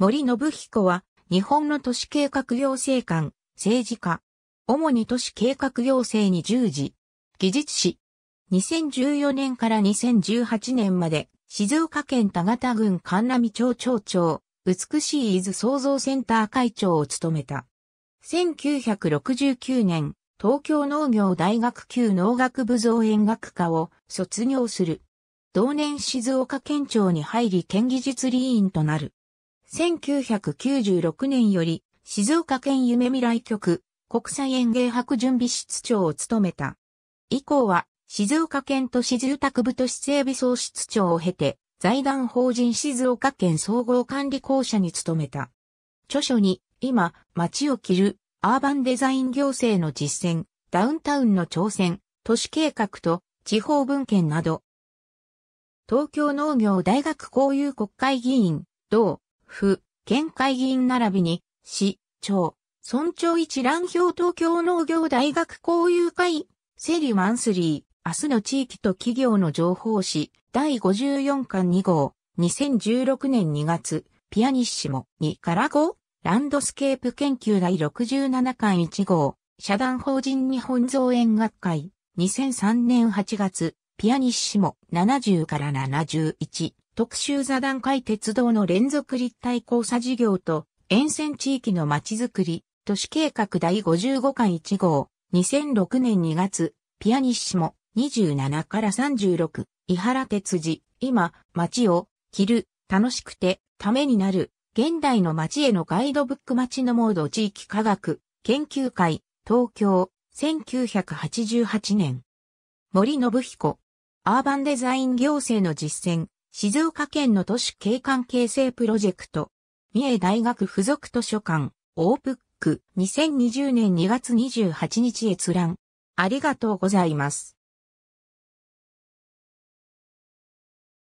森信彦は、日本の都市計画行政官、政治家、主に都市計画行政に従事、技術士。2014年から2018年まで、静岡県田形郡神波町町長、美しい伊豆創造センター会長を務めた。1969年、東京農業大学級農学部造園学科を卒業する。同年静岡県庁に入り県技術理員となる。1996年より静岡県夢未来局国際園芸博準備室長を務めた。以降は静岡県都市住宅部都市整備総室長を経て財団法人静岡県総合管理公社に勤めた。著書に今街を着るアーバンデザイン行政の実践、ダウンタウンの挑戦、都市計画と地方文献など、東京農業大学公有国会議員、同府、県会議員並びに、市、町、村長一覧表東京農業大学交友会、セリマンスリー、明日の地域と企業の情報誌、第54巻2号、2016年2月、ピアニッシモ、2から5、ランドスケープ研究第67巻1号、社団法人日本造園学会、2003年8月、ピアニッシモ、70から71、特集座談会鉄道の連続立体交差事業と沿線地域のまちづくり都市計画第55巻1号2006年2月ピアニッシモ27から36伊原哲司今街を着る楽しくてためになる現代の街へのガイドブック街のモード地域科学研究会東京1988年森信彦アーバンデザイン行政の実践静岡県の都市景観形成プロジェクト、三重大学附属図書館、オープック、2020年2月28日閲覧。ありがとうございます。